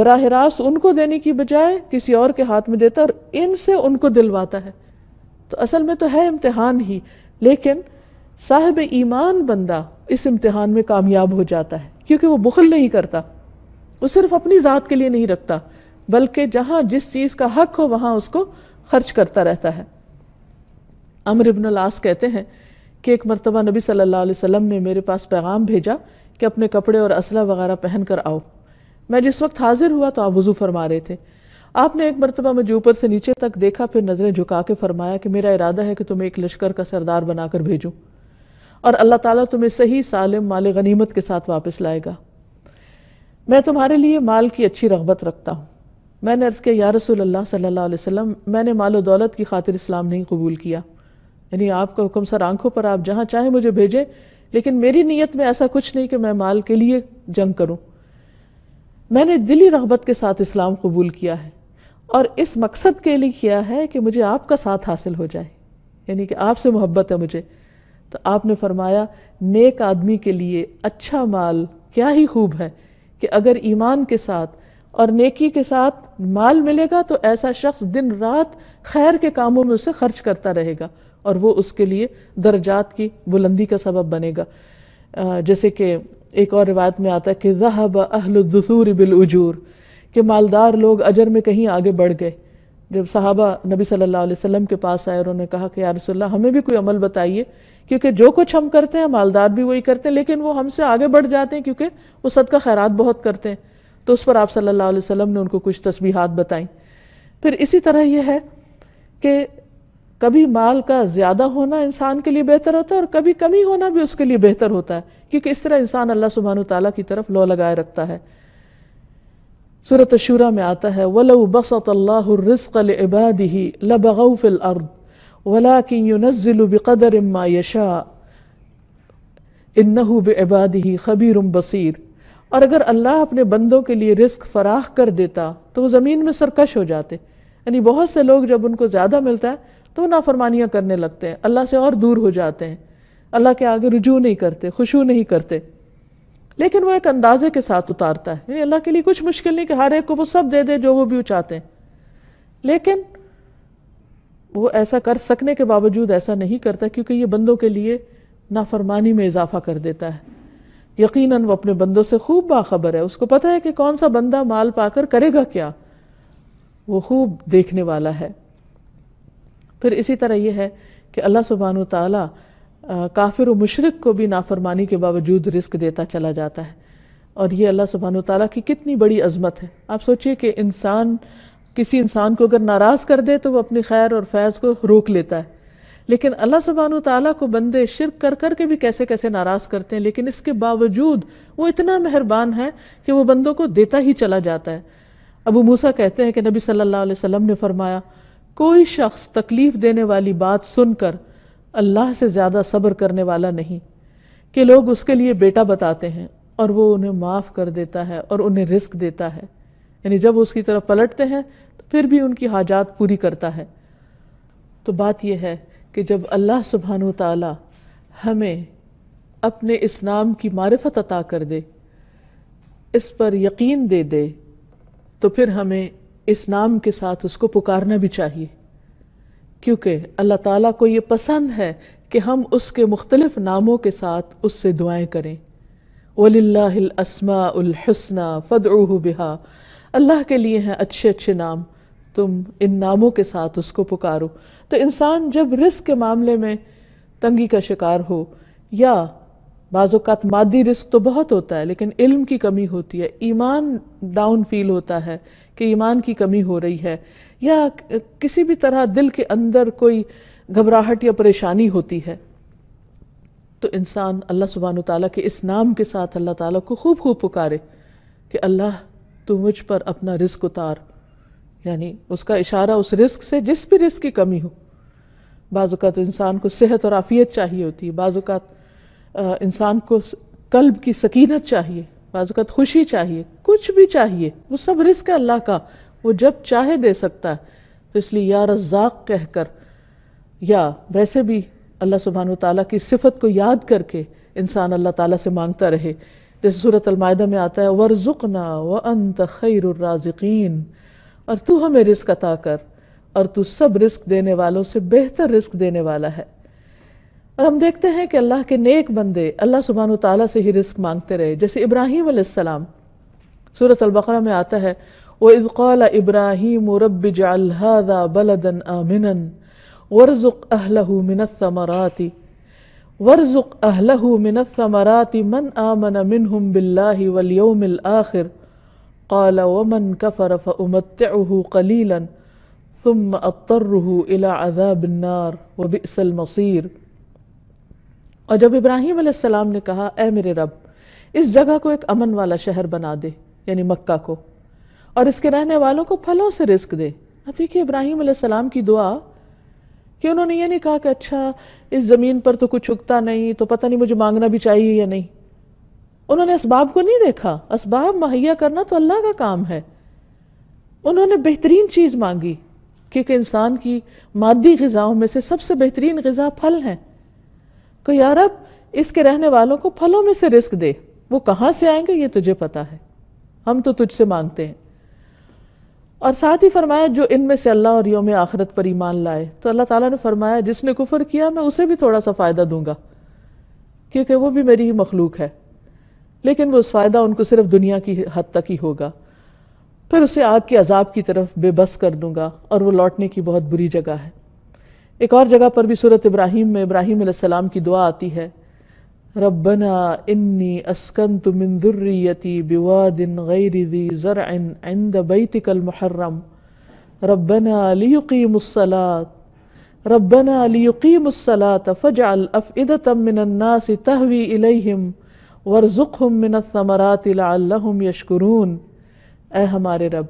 बराह रास्त उनको देने की बजाय किसी और के हाथ में देता है और इनसे उनको दिलवाता है तो असल में तो है इम्तहान ही लेकिन साहिब ईमान बंदा इस इम्तहान में कामयाब हो जाता है क्योंकि वो बुखल नहीं करता वो सिर्फ अपनी ज़ात के लिए नहीं रखता बल्कि जहाँ जिस चीज़ का हक हो वहाँ उसको खर्च करता रहता है अमर इबन लास कहते हैं कि एक मरतबा नबी सल्लल्लाहु अलैहि वसल्लम ने मेरे पास पैगाम भेजा कि अपने कपड़े और असला वगैरह पहन कर आओ मैं जिस वक्त हाजिर हुआ तो आप वज़ू फरमा रहे थे आपने एक मरतबा मुझे ऊपर से नीचे तक देखा फिर नज़रें झुका के फरमाया कि मेरा इरादा है कि तुम्हें एक लश्कर का सरदार बनाकर भेजूँ और अल्लाह ताला तुम्हें सही सालिम माल गनीमत के साथ वापस लाएगा मैं तुम्हारे लिए माल की अच्छी रगबत रखता हूँ मैंने अर्ज़ किया या रसूल अल्लाह सल्ला वसल्लम मैंने माल और दौलत की खातिर इस्लाम नहीं कबूल किया यानी आपका हुक्म सर आंखों पर आप जहाँ चाहें मुझे भेजें लेकिन मेरी नीयत में ऐसा कुछ नहीं कि मैं माल के लिए जंग करूँ मैंने दिली रगबत के साथ इस्लाम कबूल किया है और इस मकसद के लिए किया है कि मुझे आपका साथ हासिल हो जाए यानी कि आपसे मोहब्बत है मुझे तो आपने फरमाया नेक आदमी के लिए अच्छा माल क्या ही खूब है कि अगर ईमान के साथ और नेकी के साथ माल मिलेगा तो ऐसा शख्स दिन रात खैर के कामों में उसे खर्च करता रहेगा और वो उसके लिए दर्जात की बुलंदी का सबब बनेगा जैसे कि एक और रिवायत में आता है कि जहब अहलसूर बिलजूर के मालदार लोग अजर में कहीं आगे बढ़ गए जब साहबा नबी सल्लल्लाहु अलैहि वसल्लम के पास आए और उन्होंने कहा कि यारसोल्ला हमें भी कोई अमल बताइए क्योंकि जो कुछ हम करते हैं मालदार भी वही करते हैं लेकिन वो हमसे आगे बढ़ जाते हैं क्योंकि वो सदका खैरात बहुत करते हैं तो उस पर आप सल्लल्लाहु अलैहि वसल्लम ने उनको कुछ तस्बीहात बताई फिर इसी तरह यह है कि कभी माल का ज़्यादा होना इंसान के लिए बेहतर होता है और कभी कमी होना भी उसके लिए बेहतर होता है क्योंकि इस तरह इंसान अल्लाह सुबहान तला की तरफ लॉ लगाए रखता है सूरत शूरा में आता है वलऊ बसत अल्लाह रिस्क इबादी लबगफ़िल अर्द ولكن ينزل بقدر ما यशा انه بعباده खबीर بصير और अगर अल्लाह अपने बंदों के लिए रिस्क फ़राह कर देता तो वो ज़मीन में सरकश हो जाते यानी बहुत से लोग जब उनको ज़्यादा मिलता है तो वो नाफरमानियाँ करने लगते हैं अल्लाह से और दूर हो जाते हैं अल्लाह के आगे रुजू नहीं करते खुशू नहीं करते लेकिन वो एक अंदाजे के साथ उतारता है यानी अल्लाह के लिए कुछ मुश्किल नहीं कि हर एक को वो सब दे दे जो वो भी चाहते हैं लेकिन वो ऐसा कर सकने के बावजूद ऐसा नहीं करता क्योंकि ये बंदों के लिए नाफरमानी में इजाफा कर देता है यकीनन वो अपने बंदों से खूब बाखबर है उसको पता है कि कौन सा बंदा माल पाकर करेगा क्या वो खूब देखने वाला है फिर इसी तरह यह है कि अल्लाह सुबहान ताला काफिर व मुशरक को भी नाफरमानी के बावजूद रिस्क देता चला जाता है और ये अल्लाह सुबहान ताला की कितनी बड़ी अजमत है आप सोचिए कि इंसान किसी इंसान को अगर नाराज़ कर दे तो वो अपनी खैर और फैज़ को रोक लेता है लेकिन अल्लाह सुबहान तला को बंदे शिरक कर कर के भी कैसे कैसे नाराज़ करते हैं लेकिन इसके बावजूद वो इतना मेहरबान है कि वो बंदों को देता ही चला जाता है अबू मूसा कहते हैं कि नबी सल्लल्लाहु अलैहि वसल्लम ने फरमाया कोई शख्स तकलीफ़ देने वाली बात सुनकर अल्लाह से ज़्यादा सब्र करने वाला नहीं कि लोग उसके लिए बेटा बताते हैं और वो उन्हें माफ़ कर देता है और उन्हें रिस्क देता है यानी जब उसकी तरफ पलटते हैं फिर भी उनकी हाजात पूरी करता है तो बात यह है कि जब अल्लाह सुबहान तला हमें अपने इस नाम की मारफत अता कर दे इस पर यकीन दे दे तो फिर हमें इस नाम के साथ उसको पुकारना भी चाहिए क्योंकि अल्लाह ताला को ये पसंद है कि हम उसके मुख्तलिफ नामों के साथ उससे दुआएं करें वलिल्लाहिल अस्माउल हुस्ना फ़दउहु बिहा अल्लाह के लिए हैं अच्छे अच्छे नाम तुम इन नामों के साथ उसको पुकारो तो इंसान जब रिस्क के मामले में तंगी का शिकार हो या बाज़ात मादी रिस्क तो बहुत होता है लेकिन इल्म की कमी होती है ईमान डाउन फील होता है कि ईमान की कमी हो रही है या किसी भी तरह दिल के अंदर कोई घबराहट या परेशानी होती है तो इंसान अल्लाह सुबहान तला के इस नाम के साथ अल्लाह ताला को खूब खूब पुकारे कि अल्लाह तू मुझ पर अपना रिस्क उतार यानी उसका इशारा उस रिस्क से जिस भी रिस्क की कमी हो बाज़ात इंसान को सेहत और आफ़ियत चाहिए होती है बाज़ात इंसान को कल्ब की सकीनत चाहिए बाज़ात खुशी चाहिए कुछ भी चाहिए वो सब रिस्क है अल्लाह का वो जब चाहे दे सकता है तो इसलिए या रज़ाक कहकर या वैसे भी अल्लाह सुबहान तला की सिफत को याद करके इंसान अल्लाह ताली से मांगता रहे जैसे सूरत अलमायदा में आता है वर्ज़ुक़ना व अंत खैर और तू हमें रिस्क अता कर और तू सब रिस्क देने वालों से बेहतर रिस्क देने वाला है और हम देखते हैं कि अल्लाह के नेक बंदे अल्लाह सुबहान तला से ही रिस्क मांगते रहे जैसे इब्राहिम आसमाम सूरत अलबकरा में आता है वो इदकौल इब्राहिम रब जादा बलदन अमिन वर्जुक अहलहू मिनत समराती वर्जुक अहलहू मिनत समराती मन आमन मिन हम बिल्ला आखिर قال ومن كفر فأمتعه قليلا ثم أضطره إلى عذاب النار وبئس المصير और जब इब्राहिम अलैहिस्सलाम ने कहा ए मेरे रब इस जगह को एक अमन वाला शहर बना दे यानी मक्का को और इसके रहने वालों को फलों से रिस्क दे अब देखिए इब्राहिम अलैहिस्सलाम की दुआ कि उन्होंने ये नहीं कहा कि अच्छा इस ज़मीन पर तो कुछ उगता नहीं तो पता नहीं मुझे मांगना भी चाहिए या नहीं उन्होंने इसबाब को नहीं देखा इसबाब मुहैया करना तो अल्लाह का काम है उन्होंने बेहतरीन चीज़ मांगी क्योंकि इंसान की मादी गज़ाओं में से सबसे बेहतरीन गज़ा फल हैं को यार अब इसके रहने वालों को फलों में से रिस्क दे वो कहाँ से आएंगे ये तुझे पता है हम तो तुझसे मांगते हैं और साथ ही फरमाया जो इनमें से अल्लाह और योम आखरत पर ईमान लाए तो अल्लाह ताला ने फरमाया जिसने कुफर किया मैं उसे भी थोड़ा सा फ़ायदा दूंगा क्योंकि वो भी मेरी ही मखलूक है लेकिन वो फ़ायदा उनको सिर्फ दुनिया की हद तक ही होगा फिर उसे आग के अजाब की तरफ बेबस कर दूंगा और वो लौटने की बहुत बुरी जगह है एक और जगह पर भी सूरत इब्राहिम में इब्राहिम की दुआ आती है रबना इन्नी अस्कन तुमदुर्रियती बिवादिन गैरिदी ज़रअन इंद बैतिकल मुहर्रम रबना लियुकीमसलात रबना मुसलात फ़जाल अफ मिनन्नास तहवी इलैहिम वर्ज़ुक़ हम मिनतमरात हम यशकरून ए हमारे रब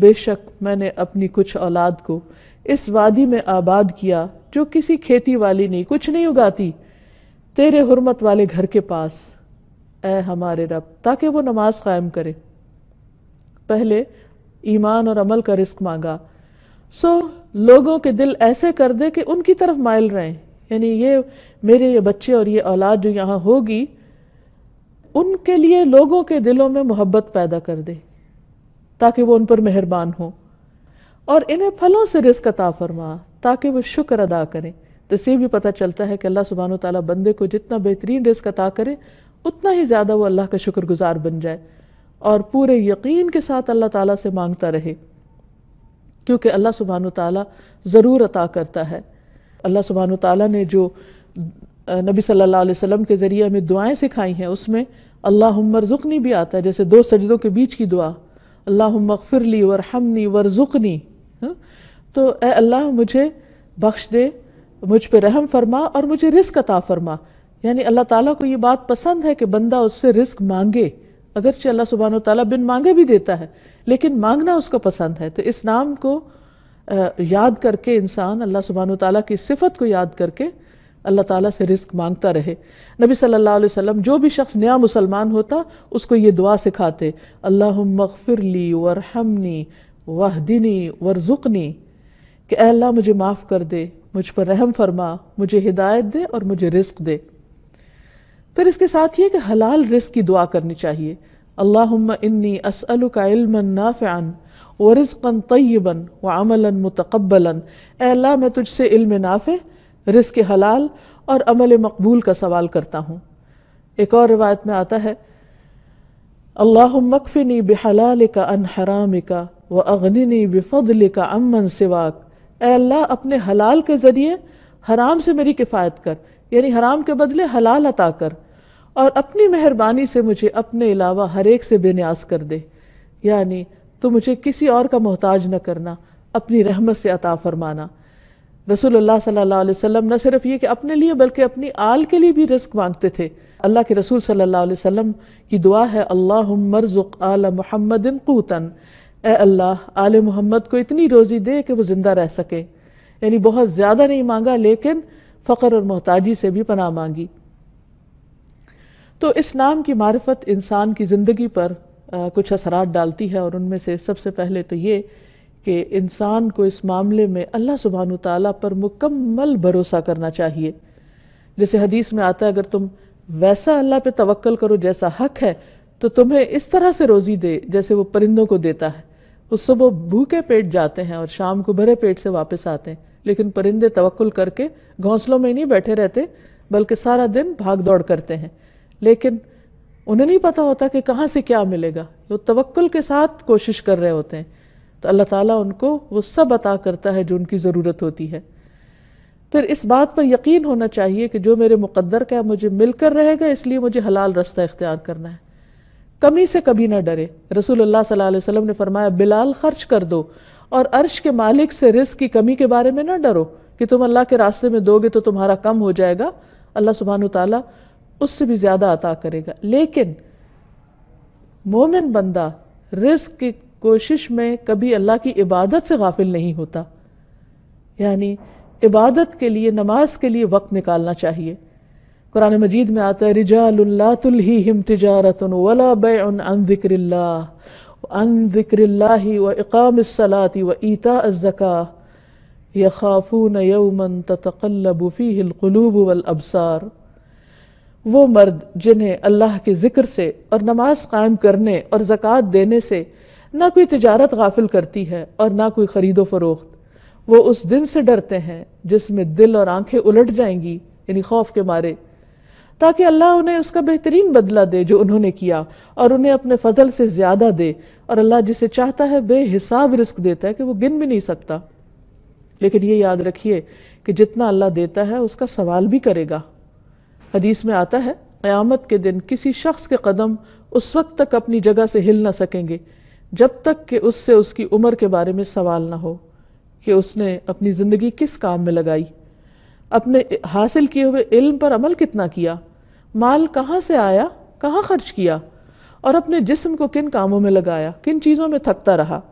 बेशक मैंने अपनी कुछ औलाद को इस वादी में आबाद किया जो किसी खेती वाली नहीं कुछ नहीं उगाती तेरे हरमत वाले घर के पास ए हमारे रब ताकि वो नमाज कायम करे पहले ईमान और अमल का रिस्क मांगा सो लोगों के दिल ऐसे कर दे कि उनकी तरफ माइल रहें यानी ये मेरे ये बच्चे और ये औलाद जो यहाँ होगी उनके लिए लोगों के दिलों में मोहब्बत पैदा कर दे ताकि वो उन पर मेहरबान हो और इन्हें फलों से रिस्क अता फरमा ताकि वो शुक्र अदा करें तो इसे भी पता चलता है कि अल्लाह सुबहान तला बंदे को जितना बेहतरीन रिस्क अता करे उतना ही ज़्यादा वो अल्लाह का शुक्रगुजार बन जाए और पूरे यकीन के साथ अल्लाह ताला से मांगता रहे क्योंकि अल्लाह सुबहान ताली ज़रूर अता करता है अल्लाह सुबहान ताली ने जो नबी सल्लल्लाहु के ज़रिए हमें दुआएं सिखाई हैं उसमें अल्लाह मरजुकनी भी आता है जैसे दो सजदों के बीच की दुआ अल्लाह मगफिरली वरहमनी वरजुकनी हाँ? तो ए अल्लाह मुझे बख्श दे मुझ पर रहम फरमा और मुझे रिस्क अता फरमा यानी अल्लाह ताला को ये बात पसंद है कि बंदा उससे रिस्क मांगे अगरचे अल्लाह सुबहान तला बिन मांगे भी देता है लेकिन मांगना उसको पसंद है तो इस नाम को याद करके इंसान अल्लाह सुबहान तला की सिफत को याद करके अल्लाह ताला से रिस्क मांगता रहे नबी सल्लल्लाहु अलैहि वसल्लम जो भी शख्स नया मुसलमान होता उसको ये दुआ सिखाते अल्लाह मगफिरली वरहमनी वहदिनी वरजुकनी कि अल्लाह मुझे माफ़ कर दे मुझ पर रहम फरमा मुझे हिदायत दे और मुझे रिस्क दे फिर इसके साथ ये कि हलाल रिस्क की दुआ करनी चाहिए अल्लाम इन्नी असअल का नाफ़ान व रिज़्क़न तय्यबन व अमलन मुतकबलन अल्लाह मैं तुझसे इल्म नाफ़ रिस्क हलाल और अमल मकबूल का सवाल करता हूँ एक और रिवायत में आता है अल्लाह मकफ़िनी बहलाल का अन हराम का व अग्नि बेफ़ल का अमन सिवाक ए अल्लाह अपने हलाल के ज़रिए हराम से मेरी किफ़ायत कर यानी हराम के बदले हलाल अता कर और अपनी मेहरबानी से मुझे अपने अलावा हर एक से बेन्यास कर दे यानी तो मुझे किसी और का मोहताज न करना अपनी रहमत से अता फरमाना रसूलुल्लाह सल्लल्लाहु अलैहि वसल्लम न सिर्फ ये कि अपने लिए बल्कि अपनी आल के लिए भी रिस्क मांगते थे अल्लाह के रसूल सल्लल्लाहु अलैहि वसल्लम की दुआ है अल्लाह मरजुक आल मोहम्मदिन कूतन ए अल्लाह आल मोहम्मद को इतनी रोज़ी दे कि वो ज़िंदा रह सके यानी बहुत ज़्यादा नहीं मांगा लेकिन फ़ख्र और मोहताजी से भी पनाह मांगी तो इस नाम की मार्फत इंसान की ज़िंदगी पर आ, कुछ असरात डालती है और उनमें से सबसे पहले तो ये कि इंसान को इस मामले में अल्लाह सुबहान ताली पर मुकम्मल भरोसा करना चाहिए जैसे हदीस में आता है अगर तुम वैसा अल्लाह पे तवक्ल करो जैसा हक है तो तुम्हें इस तरह से रोज़ी दे जैसे वो परिंदों को देता है उस सुबह भूखे पेट जाते हैं और शाम को भरे पेट से वापस आते हैं लेकिन परिंदे तवक्ल करके घोंसलों में नहीं बैठे रहते बल्कि सारा दिन भाग दौड़ करते हैं लेकिन उन्हें नहीं पता होता कि कहाँ से क्या मिलेगा वो तवक्ल के साथ कोशिश कर रहे होते हैं तो अल्लाह ताला उनको वो सब अता करता है जो उनकी ज़रूरत होती है फिर इस बात पर यकीन होना चाहिए कि जो मेरे मुकद्दर का है मुझे मिलकर रहेगा इसलिए मुझे हलाल रास्ता इख्तियार करना है कमी से कभी ना डरे रसूल अल्लाह सल्लल्लाहु अलैहि वसल्लम ने फरमाया बिलाल खर्च कर दो और अर्श के मालिक से रिस्क की कमी के बारे में ना डरो कि तुम अल्लाह के रास्ते में दोगे तो तुम्हारा कम हो जाएगा अल्लाह सुबहान तला उससे भी ज़्यादा अता करेगा लेकिन मोमिन बंदा रिस्क की कोशिश में कभी अल्लाह की इबादत से गाफिल नहीं होता यानी इबादत के लिए नमाज के लिए वक्त निकालना चाहिए कुरान मजीद में आता है रिजाल्ला तुल्हीम तजारत वला बन व ईता अज़का यखाफून यौमन ततकल्लबुफ़ी हिलकलूब वल अबसार वो मर्द जिन्हें अल्लाह के ज़िक्र से और नमाज कायम करने और ज़क़़त देने से ना कोई तजारत गाफिल करती है और ना कोई ख़रीदो फरोख्त वो उस दिन से डरते हैं जिसमें दिल और आंखें उलट जाएंगी यानी खौफ के मारे ताकि अल्लाह उन्हें उसका बेहतरीन बदला दे जो उन्होंने किया और उन्हें अपने फजल से ज़्यादा दे और अल्लाह जिसे चाहता है बेहिसाब रिस्क देता है कि वो गिन भी नहीं सकता लेकिन ये याद रखिए कि जितना अल्लाह देता है उसका सवाल भी करेगा हदीस में आता है क़यामत के दिन किसी शख्स के कदम उस वक्त तक अपनी जगह से हिल ना सकेंगे जब तक कि उससे उसकी उम्र के बारे में सवाल ना हो कि उसने अपनी ज़िंदगी किस काम में लगाई अपने हासिल किए हुए इल्म पर अमल कितना किया माल कहाँ से आया कहाँ खर्च किया और अपने जिस्म को किन कामों में लगाया किन चीज़ों में थकता रहा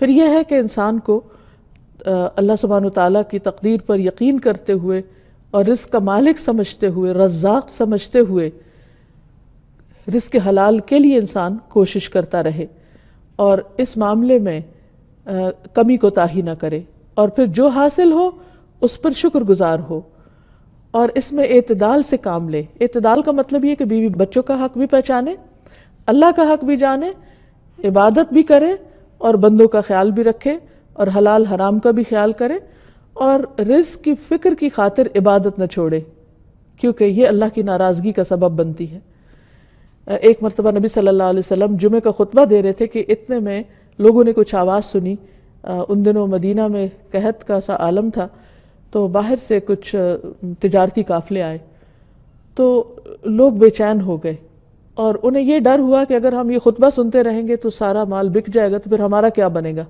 फिर यह है कि इंसान को अल्लाह सुबहान तला की तकदीर पर यकीन करते हुए और रिस्क का मालिक समझते हुए रज्जाक समझते हुए रिस्क हलाल के लिए इंसान कोशिश करता रहे और इस मामले में आ, कमी को ताही ना करे और फिर जो हासिल हो उस पर शुक्रगुजार हो और इसमें अतदाल से काम ले अतदाल का मतलब ये कि बीवी बच्चों का हक भी पहचाने अल्लाह का हक भी जाने इबादत भी करे और बंदों का ख्याल भी रखे और हलाल हराम का भी ख्याल करे और रिज की फ़िक्र की खातिर इबादत न छोड़े क्योंकि ये अल्लाह की नाराज़गी का सबब बनती है एक मरतबा नबी सल्लल्लाहु अलैहि वसल्लम जुमे का खुतबा दे रहे थे कि इतने में लोगों ने कुछ आवाज़ सुनी उन दिनों मदीना में कहत का सा आलम था तो बाहर से कुछ तजारती काफ़ले आए तो लोग बेचैन हो गए और उन्हें यह डर हुआ कि अगर हम ये खुतबा सुनते रहेंगे तो सारा माल बिक जाएगा तो फिर हमारा क्या बनेगा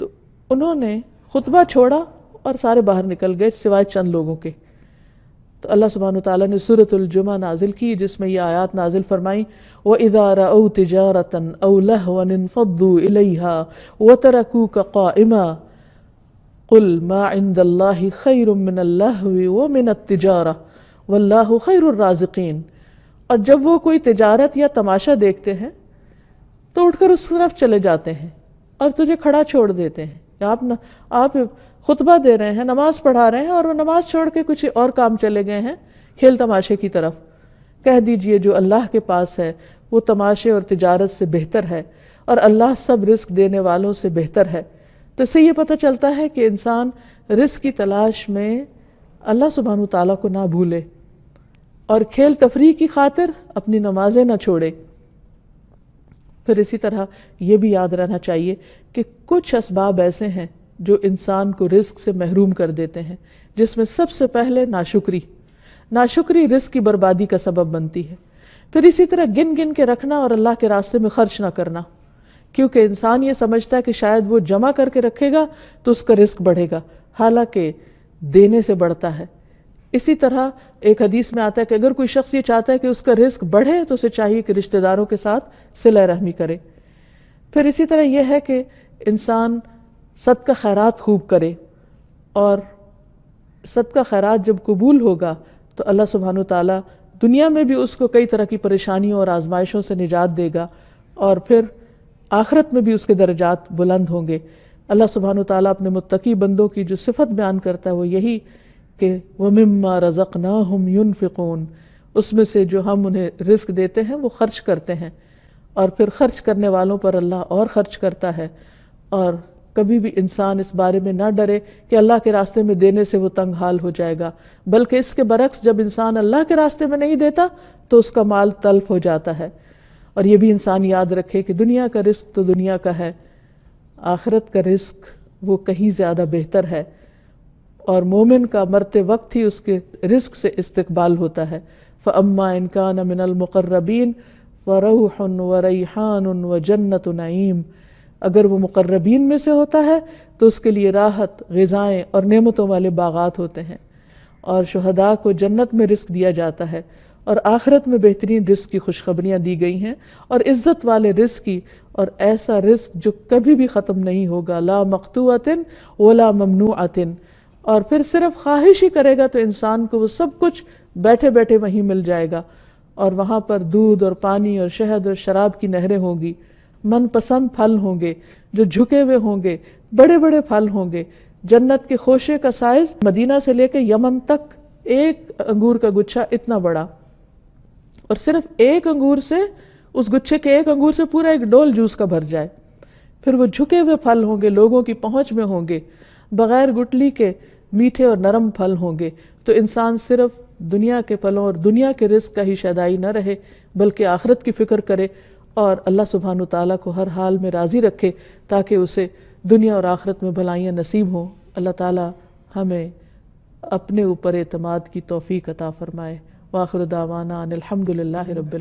तो उन्होंने खुतबा छोड़ा और सारे बाहर निकल गए सिवाय चंद लोगों के तो अल्लाह सुबहान ताली ने सूरतुलजुमा नाजिल की जिसमें यह आयात नाजिल फरमाई व इदारा ओ तजारता ओलहनफ़ु इलहा व तरकू कामा कुल माइंदल्ला खैरमिनल्लाह व मिन तजारा वल्लाह खैरराजकिन और जब वो कोई तजारत या तमाशा देखते हैं तो उठकर उस तरफ चले जाते हैं और तुझे खड़ा छोड़ देते हैं आप ना आप खुतबा दे रहे हैं नमाज पढ़ा रहे हैं और वो नमाज छोड़ के कुछ और काम चले गए हैं खेल तमाशे की तरफ कह दीजिए जो अल्लाह के पास है वो तमाशे और तिजारत से बेहतर है और अल्लाह सब रिस्क देने वालों से बेहतर है तो इससे ये पता चलता है कि इंसान रिस्क की तलाश में अल्लाह सुबहान तला को ना भूले और खेल तफरी की खातिर अपनी नमाजें ना छोड़े फिर इसी तरह ये भी याद रहना चाहिए कि कुछ इसबाब ऐसे हैं जो इंसान को रिस्क से महरूम कर देते हैं जिसमें सबसे पहले नाशुक्री नाशुक्री रिस्क की बर्बादी का सबब बनती है फिर इसी तरह गिन गिन के रखना और अल्लाह के रास्ते में खर्च ना करना क्योंकि इंसान ये समझता है कि शायद वो जमा करके रखेगा तो उसका रिस्क बढ़ेगा हालांकि देने से बढ़ता है इसी तरह एक हदीस में आता है कि अगर कोई शख्स ये चाहता है कि उसका रिस्क बढ़े तो उसे चाहिए कि रिश्तेदारों के साथ सिला रहमी करे फिर इसी तरह यह है कि इंसान सदका खैरात खूब करे और सदका खैरात जब कबूल होगा तो अल्लाह सुबहान तला दुनिया में भी उसको कई तरह की परेशानियों और आजमाइशों से निजात देगा और फिर आखरत में भी उसके दर्जात बुलंद होंगे अल्लाह सुबहान ताली अपने मुतकी बंदों की जो सिफत बयान करता है वो यही कि वमिम्मा रज़क ना हम यून फ़िकून उसमें से जो हम उन्हें रिस्क देते हैं वो खर्च करते हैं और फिर खर्च करने वालों पर अल्लाह और ख़र्च करता है और कभी भी इंसान इस बारे में ना डरे कि अल्लाह के रास्ते में देने से वो तंग हाल हो जाएगा बल्कि इसके बरक्स जब इंसान अल्लाह के रास्ते में नहीं देता तो उसका माल तल्फ हो जाता है और ये भी इंसान याद रखे कि दुनिया का रिस्क तो दुनिया का है आखरत का रिस्क वो कहीं ज़्यादा बेहतर है और मोमिन का मरते वक्त ही उसके रिस्क से इस्तकबाल होता है फ़म्मा इनकान मिनलमक़र्रबीन फ़रहन व रैहान व जन्नत नईम अगर वो मुकर्रबीन में से होता है तो उसके लिए राहत गज़ाएँ और नेमतों वाले बागात होते हैं और शहदा को जन्नत में रिस्क दिया जाता है और आखिरत में बेहतरीन रिस्क की खुशखबरियाँ दी गई हैं और इज़्ज़त वाले रिस्क की और ऐसा रिस्क जो कभी भी ख़त्म नहीं होगा ला मकतूतिन वला ममनूआतिन और फिर सिर्फ ख्वाहिश ही करेगा तो इंसान को वो सब कुछ बैठे बैठे वहीं मिल जाएगा और वहाँ पर दूध और पानी और शहद और शराब की नहरें होंगी मनपसंद फल होंगे जो झुके हुए होंगे बड़े बड़े फल होंगे जन्नत के खोशे का साइज मदीना से लेकर यमन तक एक अंगूर का गुच्छा इतना बड़ा और सिर्फ एक अंगूर से उस गुच्छे के एक अंगूर से पूरा एक डोल जूस का भर जाए फिर वो झुके हुए फल होंगे लोगों की पहुंच में होंगे बगैर गुटली के मीठे और नरम फल होंगे तो इंसान सिर्फ दुनिया के फलों और दुनिया के रिस्क का ही शदाई न रहे बल्कि आखरत की फ़िक्र करे और अल्लाह सुबहान तला को हर हाल में राज़ी रखे ताकि उसे दुनिया और आखरत में भलाइयाँ नसीब हों अल्लाह ताली हमें अपने ऊपर अतमाद की तोफ़ी अता फ़रमाए वाखर दावाना अनिलहमदिल्ला रब